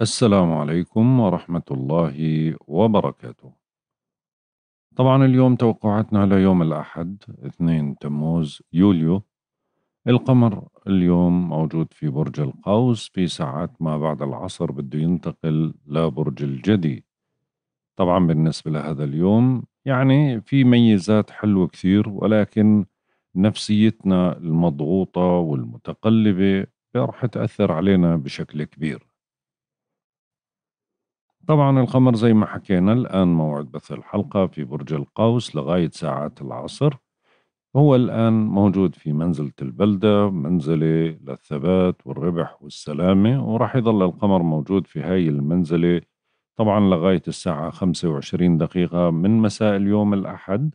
السلام عليكم ورحمة الله وبركاته. طبعا اليوم توقعاتنا ليوم الأحد 2 تموز يوليو القمر اليوم موجود في برج القوس في ساعات ما بعد العصر بده ينتقل لبرج الجدي طبعا بالنسبة لهذا اليوم يعني في ميزات حلوة كثير ولكن نفسيتنا المضغوطة والمتقلبة راح تأثر علينا بشكل كبير طبعا القمر زي ما حكينا الآن موعد بث الحلقة في برج القوس لغاية ساعات العصر هو الآن موجود في منزلة البلدة منزلة للثبات والربح والسلامة وراح يظل القمر موجود في هاي المنزلة طبعا لغاية الساعة 25 دقيقة من مساء اليوم الأحد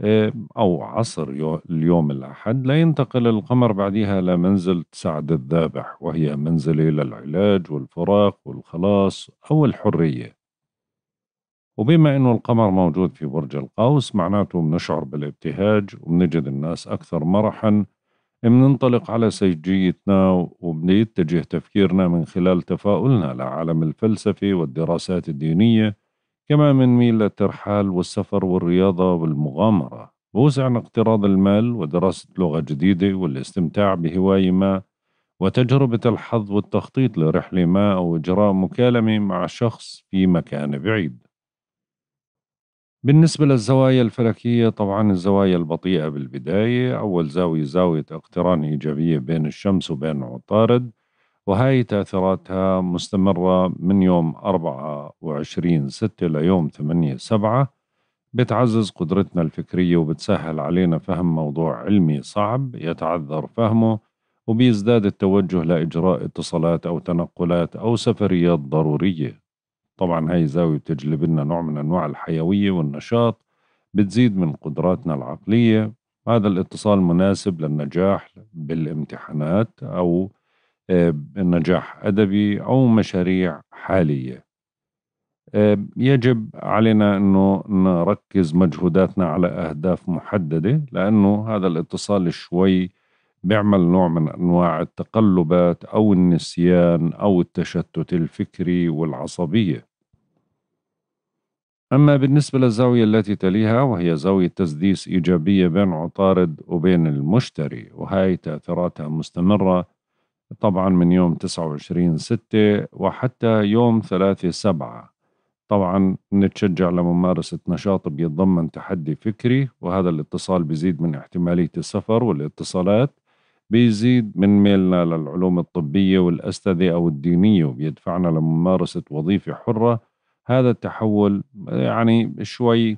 آه، أو عصر اليوم الأحد لينتقل القمر بعدها لمنزلة سعد الذابح وهي منزله للعلاج والفراق والخلاص أو الحرية وبما أنه القمر موجود في برج القوس معناته بنشعر بالابتهاج وبنجد الناس أكثر مرحا بننطلق على سجيتنا وبنتجه تفكيرنا من خلال تفاؤلنا لعالم الفلسفة والدراسات الدينية كما من ميل للترحال والسفر والرياضة والمغامرة بوسعنا اقتراض المال ودراسة لغة جديدة والاستمتاع بهواية ما وتجربة الحظ والتخطيط لرحلة ما أو إجراء مكالمة مع شخص في مكان بعيد بالنسبة للزوايا الفلكية طبعا الزوايا البطيئة بالبداية أول زاوية زاوية اقتران إيجابية بين الشمس وبين عطارد وهاي تأثيراتها مستمرة من يوم 24 6 ليوم 8 7 بتعزز قدرتنا الفكرية وبتسهل علينا فهم موضوع علمي صعب يتعذر فهمه وبيزداد التوجه لإجراء اتصالات أو تنقلات أو سفريات ضرورية طبعا هاي زاوية بتجلب لنا نوع من أنواع الحيوية والنشاط بتزيد من قدراتنا العقلية هذا الاتصال مناسب للنجاح بالامتحانات أو آه، النجاح أدبي أو مشاريع حالية آه، يجب علينا أنه نركز مجهوداتنا على أهداف محددة لأنه هذا الاتصال شوي بيعمل نوع من أنواع التقلبات أو النسيان أو التشتت الفكري والعصبية أما بالنسبة للزاوية التي تليها وهي زاوية تسديس إيجابية بين عطارد وبين المشتري وهي تأثيراتها مستمرة طبعا من يوم 29 6 وحتى يوم 3 7 طبعا نتشجع لممارسة نشاط بيتضمن تحدي فكري وهذا الاتصال بيزيد من احتمالية السفر والاتصالات بيزيد من ميلنا للعلوم الطبية والأساتذة أو الدينية وبيدفعنا لممارسة وظيفة حرة هذا التحول يعني شوي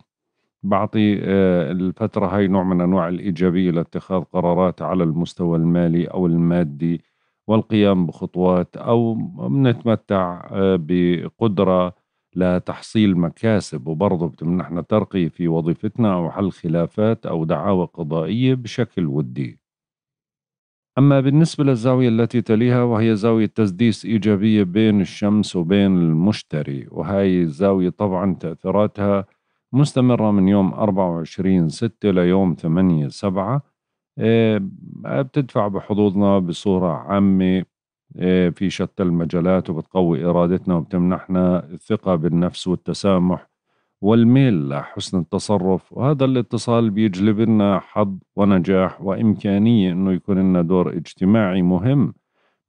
بعطي آه، الفترة هاي نوع من أنواع الإيجابية لاتخاذ قرارات على المستوى المالي أو المادي والقيام بخطوات أو بنتمتع آه، بقدرة لتحصيل مكاسب وبرضه بتمنحنا ترقي في وظيفتنا أو حل خلافات أو دعاوى قضائية بشكل ودي أما بالنسبة للزاوية التي تليها وهي زاوية تسديس إيجابية بين الشمس وبين المشتري وهي الزاوية طبعا تأثيراتها مستمرة من يوم 24 6 ليوم 8 7 آه، بتدفع بحظوظنا بصورة عامة آه، في شتى المجالات وبتقوي إرادتنا وبتمنحنا الثقة بالنفس والتسامح والميل لحسن التصرف وهذا الاتصال بيجلب لنا حظ ونجاح وإمكانية أنه يكون لنا دور اجتماعي مهم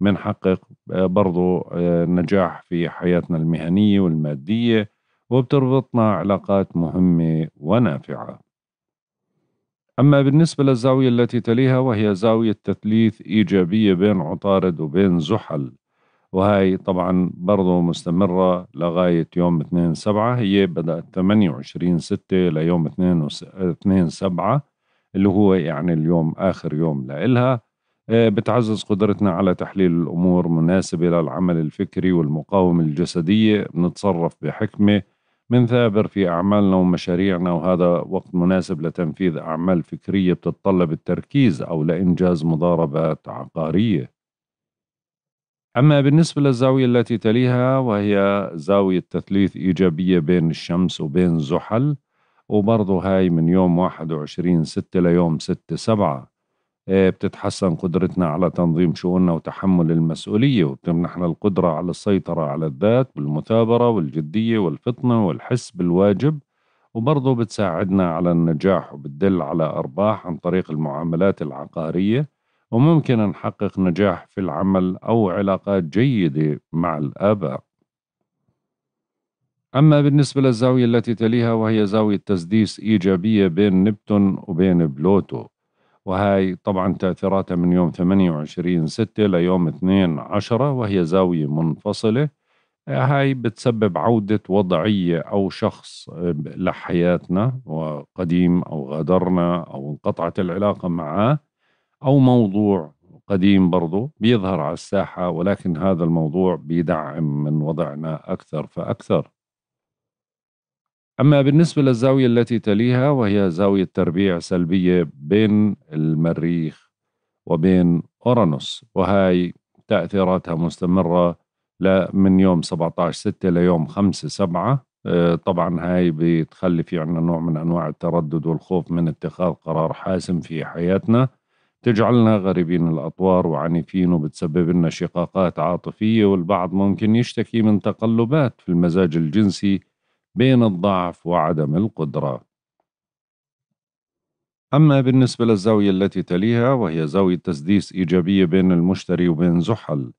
بنحقق آه، برضو نجاح في حياتنا المهنية والمادية وبتربطنا علاقات مهمة ونافعة أما بالنسبة للزاوية التي تليها وهي زاوية تثليث إيجابية بين عطارد وبين زحل وهي طبعا برضه مستمرة لغاية يوم 2 سبعة هي بدأت 28 ستة ليوم 2 2 سبعة اللي هو يعني اليوم آخر يوم لإلها آه، بتعزز قدرتنا على تحليل الأمور مناسبة للعمل الفكري والمقاومة الجسدية بنتصرف بحكمة ثابر في أعمالنا ومشاريعنا وهذا وقت مناسب لتنفيذ أعمال فكرية بتتطلب التركيز أو لإنجاز مضاربات عقارية أما بالنسبة للزاوية التي تليها وهي زاوية تثليث إيجابية بين الشمس وبين زحل وبرضه هاي من يوم 21 ستة ليوم 6 سبعة بتتحسن قدرتنا على تنظيم شؤوننا وتحمل المسؤولية وبتمنحنا القدرة على السيطرة على الذات والمثابرة والجدية والفطنة والحس بالواجب وبرضه بتساعدنا على النجاح وبتدل على أرباح عن طريق المعاملات العقارية وممكن نحقق نجاح في العمل أو علاقات جيدة مع الآباء أما بالنسبة للزاوية التي تليها وهي زاوية تسديس إيجابية بين نبتون وبين بلوتو وهي طبعا تأثيراتها من يوم 28 ستة ليوم 2 عشرة وهي زاوية منفصلة هاي بتسبب عودة وضعية أو شخص لحياتنا وقديم أو غادرنا أو انقطعت العلاقة معه أو موضوع قديم برضو بيظهر على الساحة ولكن هذا الموضوع بيدعم من وضعنا أكثر فأكثر أما بالنسبة للزاوية التي تليها وهي زاوية تربيع سلبية بين المريخ وبين أورانوس وهي تأثيراتها مستمرة من يوم 17 6 ليوم 5 7 طبعا هاي بتخلي في عنا نوع من أنواع التردد والخوف من اتخاذ قرار حاسم في حياتنا تجعلنا غريبين الأطوار وعنيفين وبتسبب لنا شقاقات عاطفية والبعض ممكن يشتكي من تقلبات في المزاج الجنسي بين الضعف وعدم القدرة أما بالنسبة للزاوية التي تليها وهي زاوية تسديس إيجابية بين المشتري وبين زحل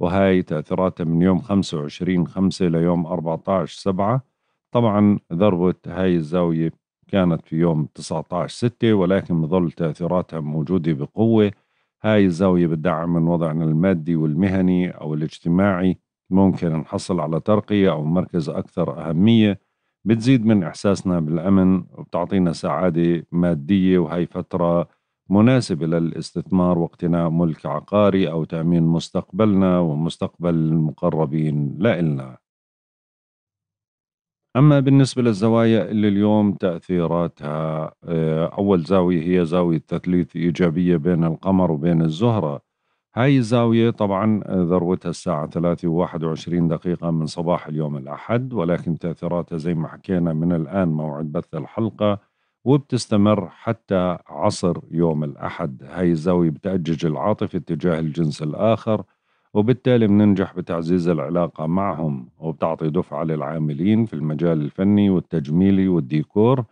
وهي تأثيراتها من يوم 25 5 ليوم 14 7 طبعا ذروة هاي الزاوية كانت في يوم 19 6 ولكن بظل تأثيراتها موجودة بقوة هاي الزاوية بتدعم من وضعنا المادي والمهني أو الاجتماعي ممكن نحصل على ترقية أو مركز أكثر أهمية بتزيد من إحساسنا بالأمن وبتعطينا سعادة مادية وهي فترة مناسبة للاستثمار واقتناء ملك عقاري أو تأمين مستقبلنا ومستقبل المقربين لإلنا أما بالنسبة للزوايا اللي اليوم تأثيراتها آه، أول زاوية هي زاوية تثليث إيجابية بين القمر وبين الزهرة هاي الزاوية طبعا آه، ذروتها الساعة 3 و21 دقيقة من صباح اليوم الأحد ولكن تأثيراتها زي ما حكينا من الآن موعد بث الحلقة وبتستمر حتى عصر يوم الأحد هاي الزاوية بتأجج العاطفة اتجاه الجنس الآخر وبالتالي بننجح بتعزيز العلاقة معهم وبتعطي دفعة للعاملين في المجال الفني والتجميلي والديكور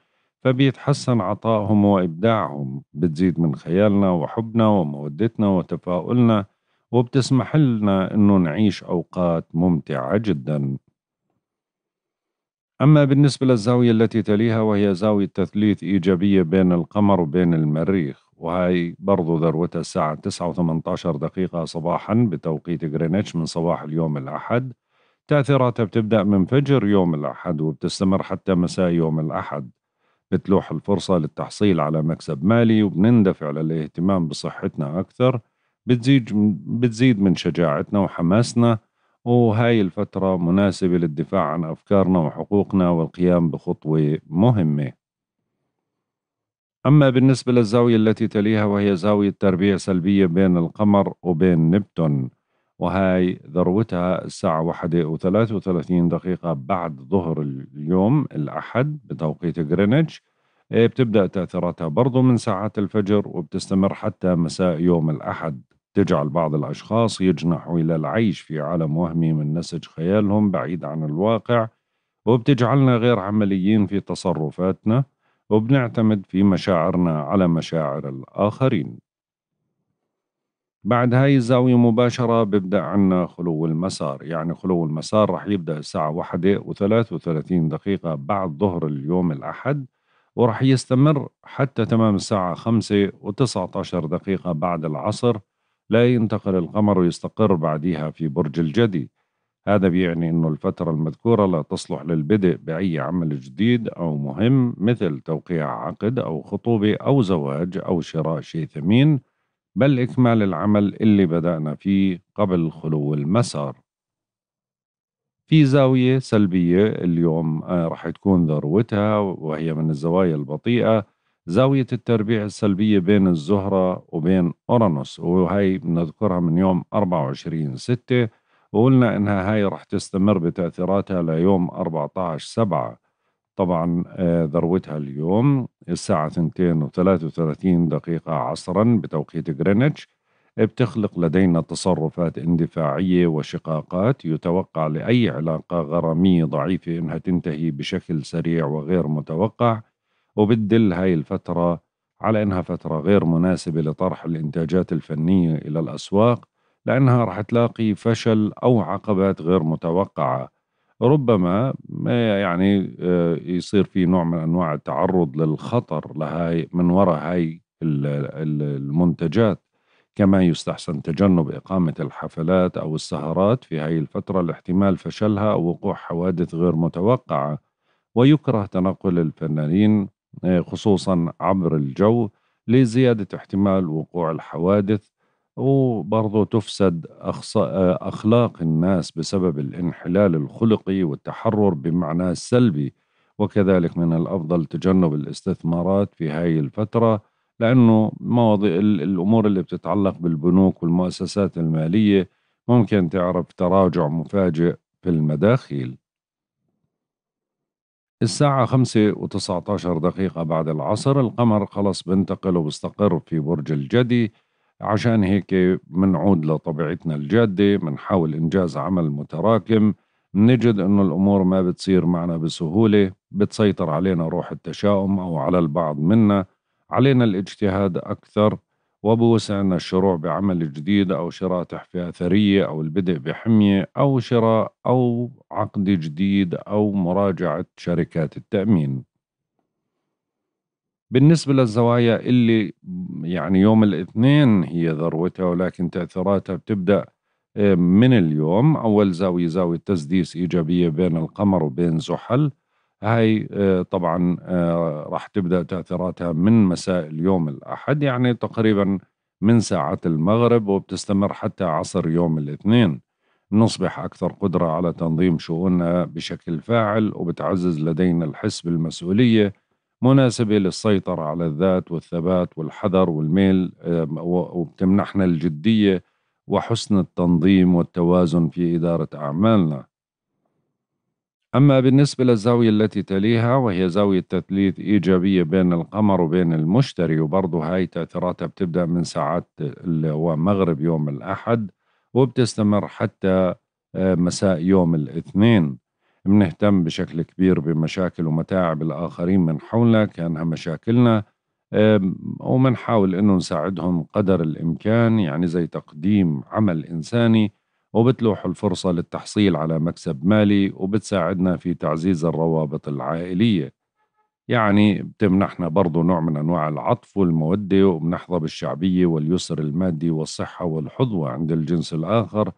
فبيتحسن عطائهم وإبداعهم بتزيد من خيالنا وحبنا ومودتنا وتفاؤلنا وبتسمح لنا أنه نعيش أوقات ممتعة جدا أما بالنسبة للزاوية التي تليها وهي زاوية تثليث إيجابية بين القمر وبين المريخ وهي برضو ذروتها الساعة 9 و 18 دقيقة صباحا بتوقيت غرينتش من صباح اليوم الأحد تأثيراتها بتبدأ من فجر يوم الأحد وبتستمر حتى مساء يوم الأحد بتلوح الفرصة للتحصيل على مكسب مالي وبنندفع للاهتمام بصحتنا أكثر بتزيد بتزيد من شجاعتنا وحماسنا وهاي الفترة مناسبة للدفاع عن أفكارنا وحقوقنا والقيام بخطوة مهمة أما بالنسبة للزاوية التي تليها وهي زاوية تربيع سلبية بين القمر وبين نبتون وهاي ذروتها الساعة واحدة وثلاثة وثلاثين دقيقة بعد ظهر اليوم الأحد بتوقيت غرينتش إيه، بتبدأ تأثيراتها برضو من ساعات الفجر وبتستمر حتى مساء يوم الأحد تجعل بعض الأشخاص يجنحوا إلى العيش في عالم وهمي من نسج خيالهم بعيد عن الواقع وبتجعلنا غير عمليين في تصرفاتنا وبنعتمد في مشاعرنا على مشاعر الآخرين بعد هاي الزاوية مباشرة ببدأ عنا خلو المسار يعني خلو المسار رح يبدأ الساعة واحدة وثلاث وثلاثين دقيقة بعد ظهر اليوم الأحد ورح يستمر حتى تمام الساعة خمسة وتسعة عشر دقيقة بعد العصر لا ينتقل القمر ويستقر بعدها في برج الجدي هذا بيعني أنه الفترة المذكورة لا تصلح للبدء بأي عمل جديد أو مهم مثل توقيع عقد أو خطوبة أو زواج أو شراء شيء ثمين بل إكمال العمل اللي بدأنا فيه قبل خلو المسار في زاوية سلبية اليوم آه، رح تكون ذروتها وهي من الزوايا البطيئة زاوية التربيع السلبية بين الزهرة وبين أورانوس وهي بنذكرها من يوم 24 6 وقلنا إنها هاي رح تستمر بتأثيراتها ليوم 14 7 طبعا آه، ذروتها اليوم الساعة 2 و33 دقيقة عصرا بتوقيت غرينتش بتخلق لدينا تصرفات اندفاعية وشقاقات يتوقع لأي علاقة غرامية ضعيفة أنها تنتهي بشكل سريع وغير متوقع وبتدل هاي الفترة على أنها فترة غير مناسبة لطرح الإنتاجات الفنية إلى الأسواق لأنها رح تلاقي فشل أو عقبات غير متوقعة ربما يعني آه، يصير في نوع من انواع التعرض للخطر لهاي من وراء هاي المنتجات كما يستحسن تجنب إقامة الحفلات أو السهرات في هاي الفترة لاحتمال فشلها أو وقوع حوادث غير متوقعة ويكره تنقل الفنانين آه، خصوصا عبر الجو لزيادة احتمال وقوع الحوادث وبرضه تفسد أخلاق الناس بسبب الانحلال الخلقي والتحرر بمعنى السلبي وكذلك من الأفضل تجنب الاستثمارات في هاي الفترة لأنه مواضيع الأمور اللي بتتعلق بالبنوك والمؤسسات المالية ممكن تعرف تراجع مفاجئ في المداخيل الساعة خمسة وتسعة عشر دقيقة بعد العصر القمر خلص بنتقل وبستقر في برج الجدي عشان هيك منعود لطبيعتنا الجادة منحاول إنجاز عمل متراكم نجد أنه الأمور ما بتصير معنا بسهولة بتسيطر علينا روح التشاؤم أو على البعض منا علينا الاجتهاد أكثر وبوسعنا الشروع بعمل جديد أو شراء تحفة أثرية أو البدء بحمية أو شراء أو عقد جديد أو مراجعة شركات التأمين بالنسبة للزوايا اللي يعني يوم الاثنين هي ذروتها ولكن تأثيراتها بتبدأ آه، من اليوم أول زاوية زاوية تسديس إيجابية بين القمر وبين زحل هاي آه، طبعا آه، راح تبدأ تأثيراتها من مساء اليوم الأحد يعني تقريبا من ساعة المغرب وبتستمر حتى عصر يوم الاثنين نصبح أكثر قدرة على تنظيم شؤوننا بشكل فاعل وبتعزز لدينا الحس بالمسؤولية مناسبة للسيطرة على الذات والثبات والحذر والميل وبتمنحنا الجدية وحسن التنظيم والتوازن في إدارة أعمالنا أما بالنسبة للزاوية التي تليها وهي زاوية تثليث إيجابية بين القمر وبين المشتري وبرضه هاي تأثيراتها بتبدأ من ساعات ومغرب يوم الأحد وبتستمر حتى مساء يوم الاثنين بنهتم بشكل كبير بمشاكل ومتاعب الآخرين من حولنا كأنها مشاكلنا ومنحاول أنه نساعدهم قدر الإمكان يعني زي تقديم عمل إنساني وبتلوح الفرصة للتحصيل على مكسب مالي وبتساعدنا في تعزيز الروابط العائلية يعني بتمنحنا برضو نوع من أنواع العطف والمودة وبنحظى بالشعبية واليسر المادي والصحة والحظوة عند الجنس الآخر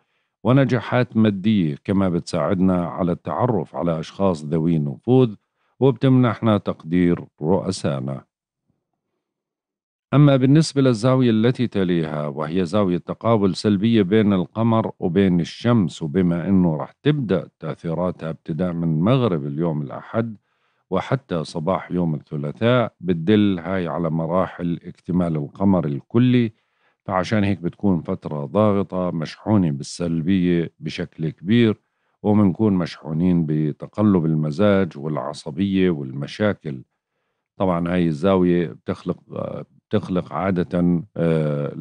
ونجاحات مادية كما بتساعدنا على التعرف على أشخاص ذوي نفوذ وبتمنحنا تقدير رؤسائنا أما بالنسبة للزاوية التي تليها وهي زاوية تقابل سلبية بين القمر وبين الشمس وبما أنه رح تبدأ تأثيراتها ابتداء من مغرب اليوم الأحد وحتى صباح يوم الثلاثاء بتدل هاي على مراحل اكتمال القمر الكلي فعشان هيك بتكون فترة ضاغطة مشحونة بالسلبية بشكل كبير وبنكون مشحونين بتقلب المزاج والعصبية والمشاكل طبعا هاي الزاوية بتخلق بتخلق عادة آه،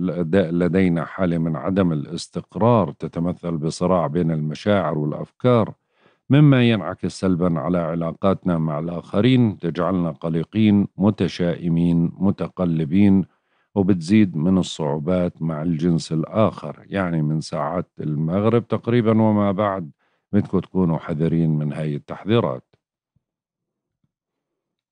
لدينا حالة من عدم الاستقرار تتمثل بصراع بين المشاعر والأفكار مما ينعكس سلبا على علاقاتنا مع الآخرين تجعلنا قلقين متشائمين متقلبين وبتزيد من الصعوبات مع الجنس الآخر يعني من ساعات المغرب تقريبا وما بعد بدكم تكونوا حذرين من هاي التحذيرات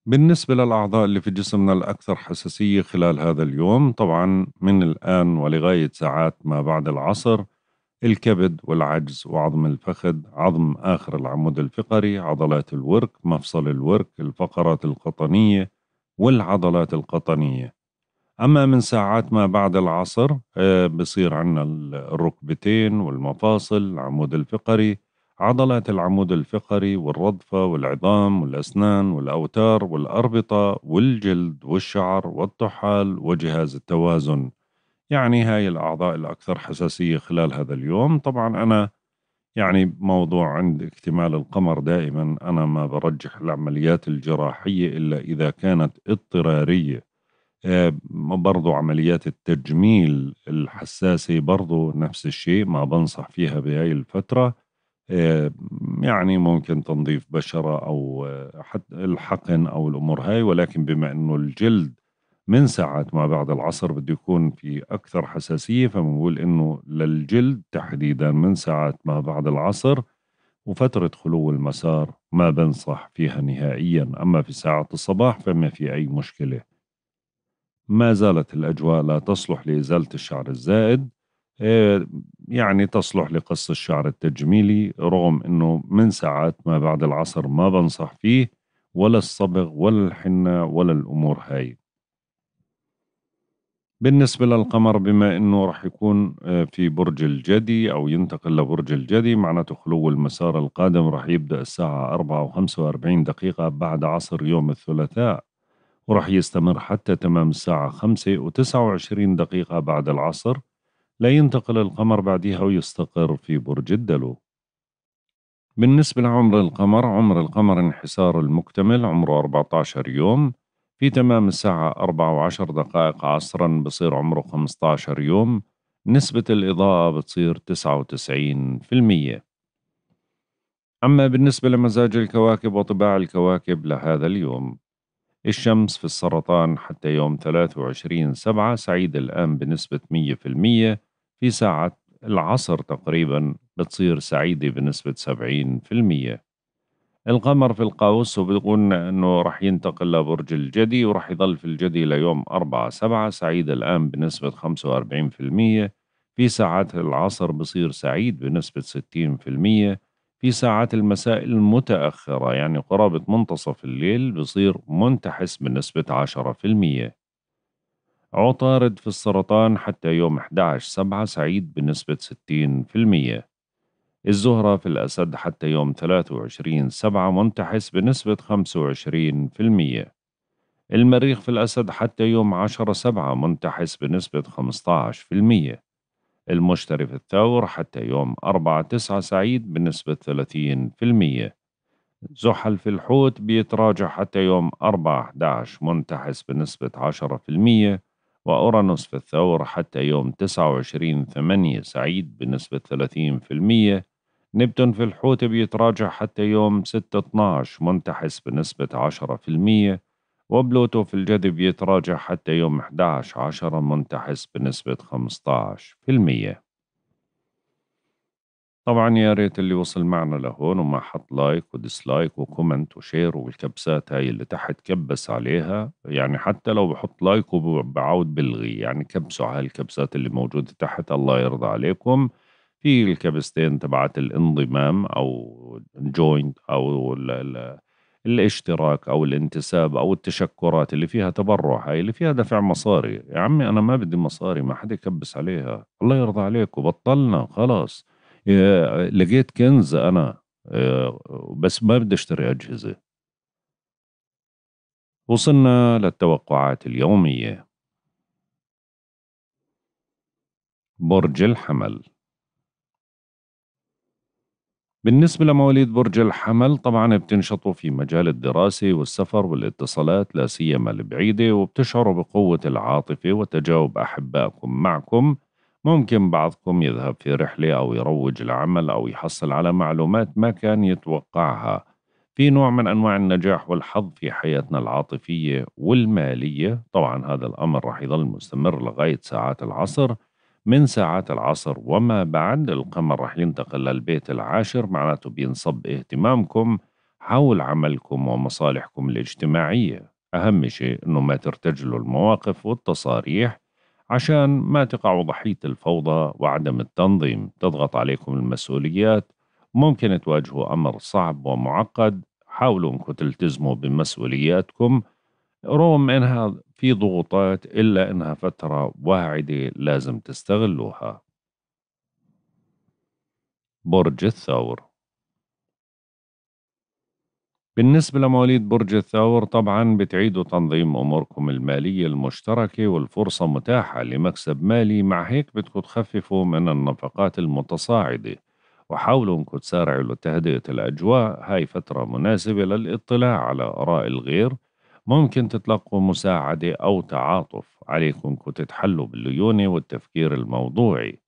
بالنسبة للأعضاء اللي في جسمنا الأكثر حساسية خلال هذا اليوم طبعا من الآن ولغاية ساعات ما بعد العصر الكبد والعجز وعظم الفخذ عظم آخر العمود الفقري عضلات الورك مفصل الورك الفقرات القطنية والعضلات القطنية أما من ساعات ما بعد العصر آه، بصير عندنا الركبتين والمفاصل العمود الفقري عضلات العمود الفقري والرضفة والعظام والأسنان والأوتار والأربطة والجلد والشعر والطحال وجهاز التوازن يعني هاي الأعضاء الأكثر حساسية خلال هذا اليوم طبعا أنا يعني موضوع عند اكتمال القمر دائما أنا ما برجح العمليات الجراحية إلا إذا كانت اضطرارية آه، برضو عمليات التجميل الحساسة برضو نفس الشيء ما بنصح فيها بهاي الفترة آه، يعني ممكن تنظيف بشرة أو آه، حتى الحقن أو الأمور هاي ولكن بما أنه الجلد من ساعة ما بعد العصر بده يكون في أكثر حساسية فبنقول إنه للجلد تحديدا من ساعة ما بعد العصر وفترة خلو المسار ما بنصح فيها نهائيا أما في ساعة الصباح فما في أي مشكلة ما زالت الأجواء لا تصلح لإزالة الشعر الزائد آه، يعني تصلح لقص الشعر التجميلي رغم أنه من ساعات ما بعد العصر ما بنصح فيه ولا الصبغ ولا الحنة ولا الأمور هاي بالنسبة للقمر بما أنه رح يكون آه، في برج الجدي أو ينتقل لبرج الجدي معناته خلو المسار القادم رح يبدأ الساعة 4 و45 دقيقة بعد عصر يوم الثلاثاء ورح يستمر حتى تمام الساعة 5 و29 دقيقة بعد العصر لا ينتقل القمر بعدها ويستقر في برج الدلو بالنسبة لعمر القمر عمر القمر انحسار المكتمل عمره 14 يوم في تمام الساعة 4 وعشر دقائق عصرا بصير عمره 15 يوم نسبة الإضاءة بتصير 99% أما بالنسبة لمزاج الكواكب وطباع الكواكب لهذا اليوم الشمس في السرطان حتى يوم 23 سبعة سعيد الآن بنسبة 100% في ساعة العصر تقريبا بتصير سعيدة بنسبة 70% القمر في القوس وبيقولنا أنه رح ينتقل لبرج الجدي ورح يظل في الجدي ليوم 4 سبعة سعيد الآن بنسبة 45% في في ساعات العصر بصير سعيد بنسبة 60% في ساعات المساء المتأخرة يعني قرابة منتصف الليل بصير منتحس بنسبة 10% عطارد في السرطان حتى يوم 11 سبعة سعيد بنسبة 60% الزهرة في الأسد حتى يوم 23 سبعة منتحس بنسبة 25% المريخ في الأسد حتى يوم 10 سبعة منتحس بنسبة 15% المشتري في الثور حتى يوم 4 9 سعيد بنسبة 30% زحل في الحوت بيتراجع حتى يوم 4 11 منتحس بنسبة 10% وأورانوس في الثور حتى يوم 29 8 سعيد بنسبة 30% نبتون في الحوت بيتراجع حتى يوم 6 12 منتحس بنسبة 10% وبلوتو في الجذب يتراجع حتى يوم 11 عشرة منتحس بنسبة 15% طبعا يا ريت اللي وصل معنا لهون وما حط لايك وديسلايك وكومنت وشير والكبسات هاي اللي تحت كبس عليها يعني حتى لو بحط لايك وبعود بلغي يعني كبسوا على الكبسات اللي موجودة تحت الله يرضى عليكم في الكبستين تبعت الانضمام او جوينت او الاشتراك او الانتساب او التشكرات اللي فيها تبرع هاي اللي فيها دفع مصاري يا عمي انا ما بدي مصاري ما حدا يكبس عليها الله يرضى عليك وبطلنا خلاص لقيت كنز انا آه، بس ما بدي اشتري اجهزه وصلنا للتوقعات اليوميه برج الحمل بالنسبة لمواليد برج الحمل طبعا بتنشطوا في مجال الدراسة والسفر والاتصالات لا سيما البعيدة وبتشعروا بقوة العاطفة وتجاوب أحبائكم معكم ممكن بعضكم يذهب في رحلة أو يروج لعمل أو يحصل على معلومات ما كان يتوقعها في نوع من أنواع النجاح والحظ في حياتنا العاطفية والمالية طبعا هذا الأمر راح يظل مستمر لغاية ساعات العصر من ساعات العصر وما بعد القمر رح ينتقل للبيت العاشر معناته بينصب اهتمامكم حول عملكم ومصالحكم الاجتماعية أهم شيء أنه ما ترتجلوا المواقف والتصاريح عشان ما تقعوا ضحية الفوضى وعدم التنظيم تضغط عليكم المسؤوليات ممكن تواجهوا أمر صعب ومعقد حاولوا أنكم تلتزموا بمسؤولياتكم رغم انها في ضغوطات الا انها فتره واعده لازم تستغلوها برج الثور بالنسبة لمواليد برج الثور طبعا بتعيدوا تنظيم أموركم المالية المشتركة والفرصة متاحة لمكسب مالي مع هيك بدكم تخففوا من النفقات المتصاعدة وحاولوا انكم تسارعوا لتهدئة الأجواء هاي فترة مناسبة للاطلاع على آراء الغير ممكن تتلقوا مساعدة أو تعاطف عليكم تتحلوا بالليونة والتفكير الموضوعي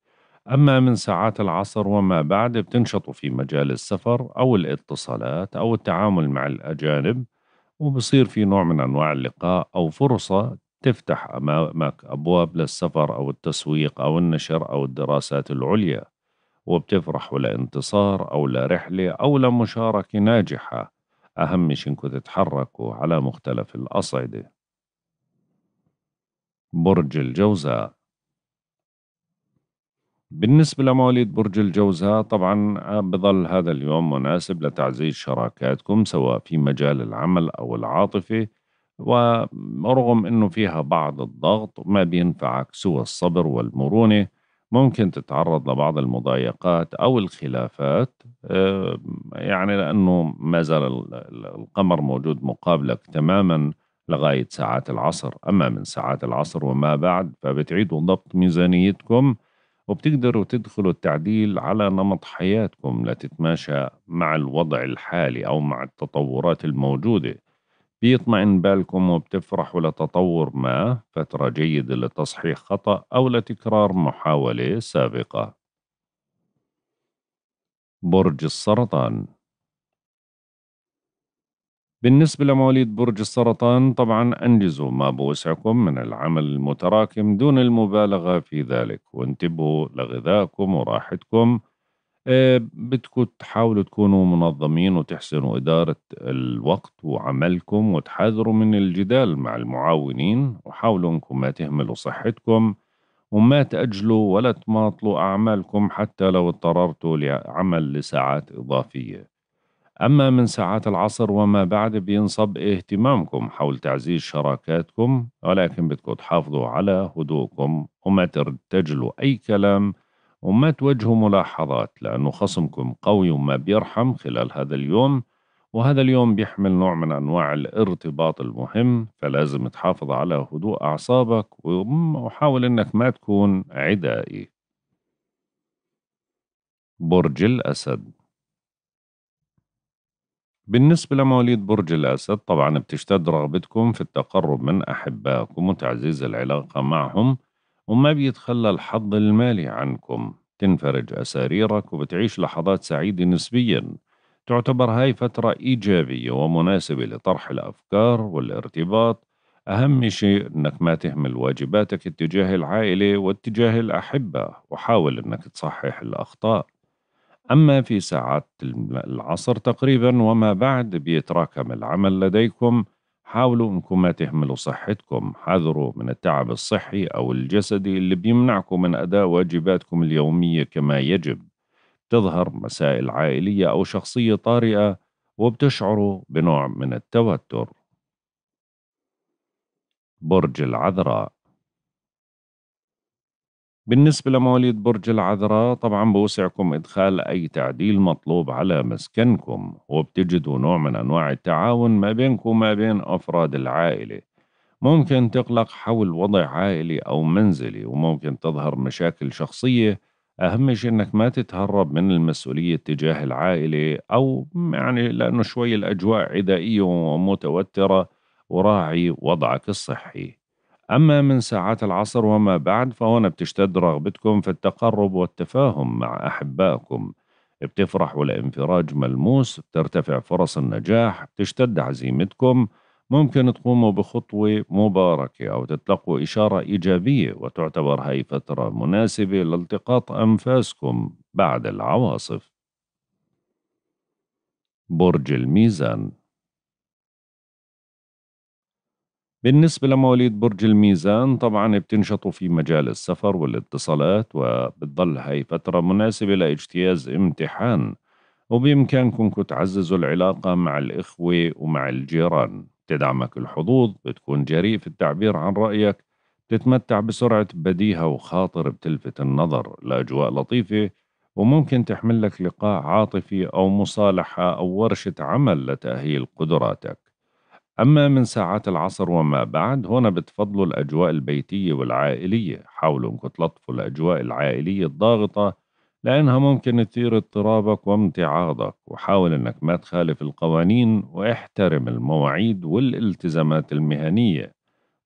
أما من ساعات العصر وما بعد بتنشطوا في مجال السفر أو الاتصالات أو التعامل مع الأجانب وبصير في نوع من أنواع اللقاء أو فرصة تفتح أمامك أبواب للسفر أو التسويق أو النشر أو الدراسات العليا وبتفرحوا لانتصار أو لرحلة أو لمشاركة ناجحة أهم شي إنكم تتحركوا على مختلف الأصعدة برج الجوزاء بالنسبة لمواليد برج الجوزاء طبعا آه، بظل هذا اليوم مناسب لتعزيز شراكاتكم سواء في مجال العمل أو العاطفة ورغم أنه فيها بعض الضغط ما بينفعك سوى الصبر والمرونة ممكن تتعرض لبعض المضايقات أو الخلافات آه، يعني لأنه ما زال القمر موجود مقابلك تماما لغاية ساعات العصر أما من ساعات العصر وما بعد فبتعيدوا ضبط ميزانيتكم وبتقدروا تدخلوا التعديل على نمط حياتكم لتتماشى مع الوضع الحالي أو مع التطورات الموجودة بيطمئن بالكم وبتفرحوا لتطور ما فترة جيدة لتصحيح خطأ أو لتكرار محاولة سابقة برج السرطان بالنسبة لمواليد برج السرطان طبعا أنجزوا ما بوسعكم من العمل المتراكم دون المبالغة في ذلك وانتبهوا لغذائكم وراحتكم آه، بدكم تحاولوا تكونوا منظمين وتحسنوا إدارة الوقت وعملكم وتحاذروا من الجدال مع المعاونين وحاولوا أنكم ما تهملوا صحتكم وما تأجلوا ولا تماطلوا أعمالكم حتى لو اضطررتوا لعمل لساعات إضافية أما من ساعات العصر وما بعد بينصب اهتمامكم حول تعزيز شراكاتكم ولكن بدكم تحافظوا على هدوءكم وما ترتجلوا أي كلام وما توجهوا ملاحظات لأنه خصمكم قوي وما بيرحم خلال هذا اليوم وهذا اليوم بيحمل نوع من أنواع الارتباط المهم فلازم تحافظ على هدوء أعصابك وحاول أنك ما تكون عدائي برج الأسد بالنسبة لمواليد برج الأسد طبعا بتشتد رغبتكم في التقرب من أحبائكم وتعزيز العلاقة معهم وما بيتخلى الحظ المالي عنكم تنفرج أساريرك وبتعيش لحظات سعيدة نسبيا تعتبر هاي فترة إيجابية ومناسبة لطرح الأفكار والارتباط أهم شيء أنك ما تهمل واجباتك اتجاه العائلة واتجاه الأحبة وحاول أنك تصحح الأخطاء أما في ساعات العصر تقريبا وما بعد بيتراكم العمل لديكم حاولوا انكم ما تهملوا صحتكم حذروا من التعب الصحي او الجسدي اللي بيمنعكم من اداء واجباتكم اليوميه كما يجب تظهر مسائل عائليه او شخصيه طارئه وبتشعروا بنوع من التوتر برج العذراء بالنسبة لمواليد برج العذراء طبعا بوسعكم إدخال أي تعديل مطلوب على مسكنكم وبتجدوا نوع من أنواع التعاون ما بينكم وما بين أفراد العائلة ممكن تقلق حول وضع عائلي أو منزلي وممكن تظهر مشاكل شخصية أهم شيء إنك ما تتهرب من المسؤولية تجاه العائلة أو يعني لأنه شوي الأجواء عدائية ومتوترة وراعي وضعك الصحي أما من ساعات العصر وما بعد فهنا بتشتد رغبتكم في التقرب والتفاهم مع أحبائكم بتفرح والانفراج ملموس بترتفع فرص النجاح بتشتد عزيمتكم ممكن تقوموا بخطوة مباركة أو تتلقوا إشارة إيجابية وتعتبر هاي فترة مناسبة لالتقاط أنفاسكم بعد العواصف برج الميزان بالنسبة لمواليد برج الميزان طبعا بتنشطوا في مجال السفر والاتصالات وبتضل هاي فترة مناسبة لاجتياز امتحان وبإمكانكم تعززوا العلاقة مع الإخوة ومع الجيران تدعمك الحظوظ بتكون جريء في التعبير عن رأيك تتمتع بسرعة بديهة وخاطر بتلفت النظر لأجواء لطيفة وممكن تحمل لك لقاء عاطفي أو مصالحة أو ورشة عمل لتأهيل قدراتك أما من ساعات العصر وما بعد هنا بتفضلوا الأجواء البيتية والعائلية حاولوا أنكم تلطفوا الأجواء العائلية الضاغطة لأنها ممكن تثير اضطرابك وامتعاضك وحاول أنك ما تخالف القوانين واحترم المواعيد والالتزامات المهنية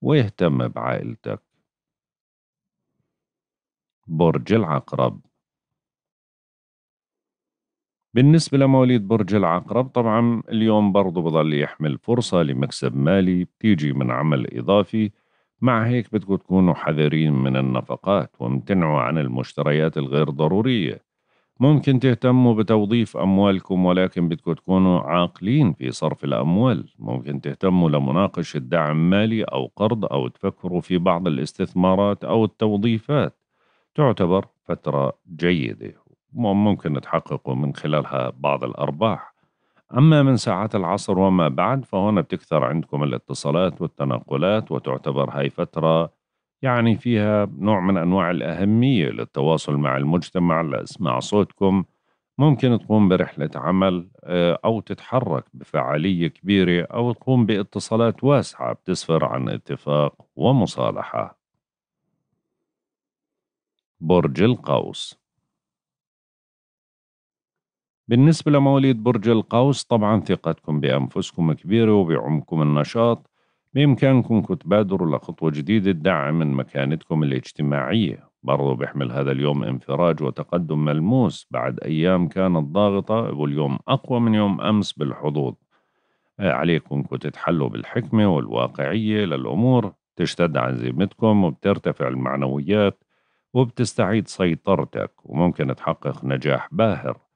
واهتم بعائلتك برج العقرب بالنسبة لمواليد برج العقرب طبعا اليوم برضو بضل يحمل فرصة لمكسب مالي بتيجي من عمل إضافي مع هيك بدكم تكونوا حذرين من النفقات وامتنعوا عن المشتريات الغير ضرورية ممكن تهتموا بتوظيف أموالكم ولكن بدكم تكونوا عاقلين في صرف الأموال ممكن تهتموا لمناقشة دعم مالي أو قرض أو تفكروا في بعض الاستثمارات أو التوظيفات تعتبر فترة جيدة وممكن تحققوا من خلالها بعض الأرباح أما من ساعات العصر وما بعد فهنا بتكثر عندكم الاتصالات والتناقلات وتعتبر هاي فترة يعني فيها نوع من أنواع الأهمية للتواصل مع المجتمع لإسماع صوتكم ممكن تقوم برحلة عمل آه، أو تتحرك بفعالية كبيرة أو تقوم باتصالات واسعة بتسفر عن اتفاق ومصالحة برج القوس بالنسبة لمواليد برج القوس طبعا ثقتكم بأنفسكم كبيرة وبعمكم النشاط بإمكانكم تبادروا لخطوة جديدة تدعم من مكانتكم الاجتماعية برضو بيحمل هذا اليوم انفراج وتقدم ملموس بعد أيام كانت ضاغطة واليوم أقوى من يوم أمس بالحظوظ آه، عليكم تتحلوا بالحكمة والواقعية للأمور تشتد عزيمتكم وبترتفع المعنويات وبتستعيد سيطرتك وممكن تحقق نجاح باهر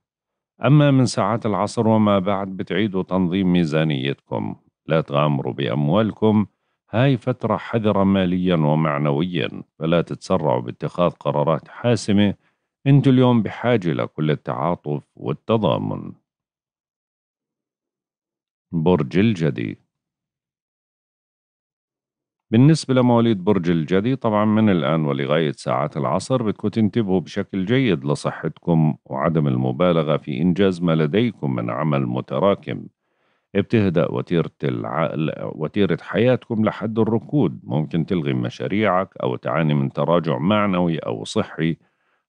أما من ساعات العصر وما بعد بتعيدوا تنظيم ميزانيتكم لا تغامروا بأموالكم هاي فترة حذرة ماليا ومعنويا فلا تتسرعوا باتخاذ قرارات حاسمة انتوا اليوم بحاجة لكل التعاطف والتضامن برج الجدي بالنسبة لمواليد برج الجدي طبعا من الآن ولغاية ساعات العصر بدكم تنتبهوا بشكل جيد لصحتكم وعدم المبالغة في إنجاز ما لديكم من عمل متراكم بتهدأ وتيرة العقل وتيرة حياتكم لحد الركود ممكن تلغي مشاريعك أو تعاني من تراجع معنوي أو صحي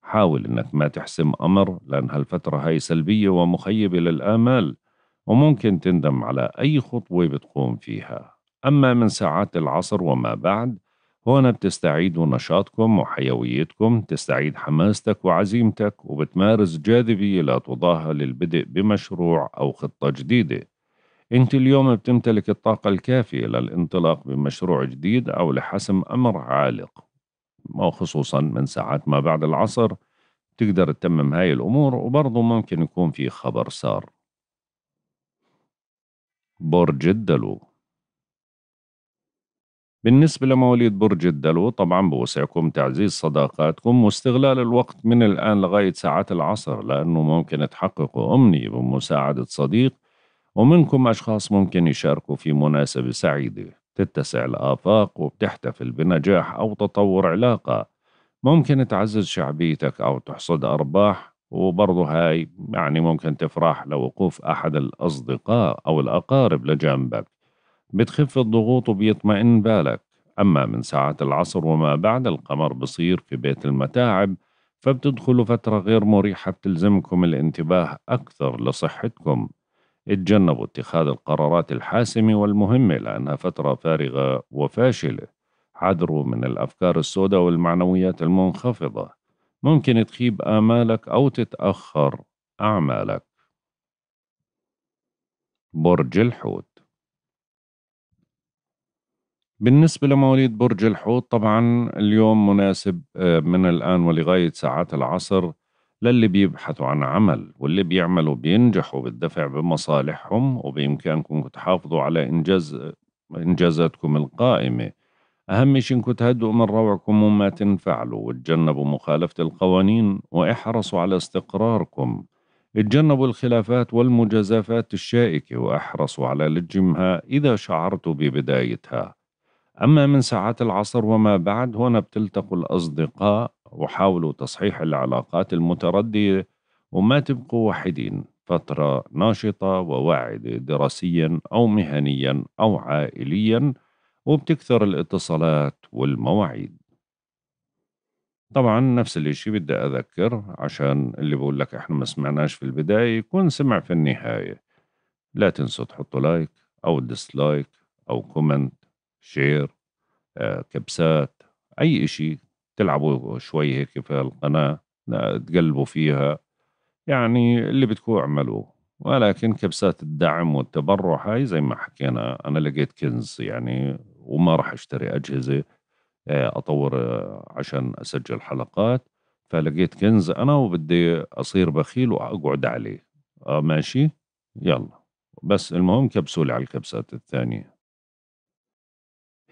حاول أنك ما تحسم أمر لأن هالفترة هاي سلبية ومخيبة للآمال وممكن تندم على أي خطوة بتقوم فيها أما من ساعات العصر وما بعد هون بتستعيدوا نشاطكم وحيويتكم تستعيد حماستك وعزيمتك وبتمارس جاذبية لا تضاهى للبدء بمشروع أو خطة جديدة أنت اليوم بتمتلك الطاقة الكافية للانطلاق بمشروع جديد أو لحسم أمر عالق وخصوصا من ساعات ما بعد العصر تقدر تتمم هاي الأمور وبرضه ممكن يكون في خبر سار برج الدلو بالنسبة لمواليد برج الدلو طبعا بوسعكم تعزيز صداقاتكم واستغلال الوقت من الآن لغاية ساعات العصر لأنه ممكن تحققوا أمنية بمساعدة صديق ومنكم أشخاص ممكن يشاركوا في مناسبة سعيدة تتسع الآفاق وبتحتفل بنجاح أو تطور علاقة ممكن تعزز شعبيتك أو تحصد أرباح وبرضه هاي يعني ممكن تفرح لوقوف أحد الأصدقاء أو الأقارب لجنبك بتخف الضغوط وبيطمئن بالك أما من ساعات العصر وما بعد القمر بصير في بيت المتاعب فبتدخلوا فترة غير مريحة بتلزمكم الانتباه أكثر لصحتكم اتجنبوا اتخاذ القرارات الحاسمة والمهمة لأنها فترة فارغة وفاشلة حذروا من الأفكار السوداء والمعنويات المنخفضة ممكن تخيب آمالك أو تتأخر أعمالك برج الحوت بالنسبة لمواليد برج الحوت طبعا اليوم مناسب آه، من الآن ولغاية ساعات العصر للي بيبحثوا عن عمل واللي بيعملوا بينجحوا بالدفع بمصالحهم وبإمكانكم تحافظوا على إنجاز إنجازاتكم القائمة أهم شيء إنكم تهدوا من روعكم وما تنفعلوا وتجنبوا مخالفة القوانين واحرصوا على استقراركم اتجنبوا الخلافات والمجازفات الشائكة واحرصوا على لجمها إذا شعرتوا ببدايتها أما من ساعات العصر وما بعد هنا بتلتقوا الأصدقاء وحاولوا تصحيح العلاقات المتردية وما تبقوا وحيدين فترة ناشطة وواعدة دراسيا أو مهنيا أو عائليا وبتكثر الاتصالات والمواعيد طبعا نفس الاشي بدي اذكر عشان اللي بقول لك احنا ما سمعناش في البداية يكون سمع في النهاية لا تنسوا تحطوا لايك او ديسلايك او كومنت شير آه، كبسات أي إشي تلعبوا شوي هيك في القناة تقلبوا فيها يعني اللي بدكوا اعملوه ولكن كبسات الدعم والتبرع هاي زي ما حكينا أنا لقيت كنز يعني وما راح أشتري أجهزة آه، أطور آه، عشان أسجل حلقات فلقيت كنز أنا وبدي أصير بخيل وأقعد عليه آه ماشي يلا بس المهم كبسوا لي على الكبسات الثانية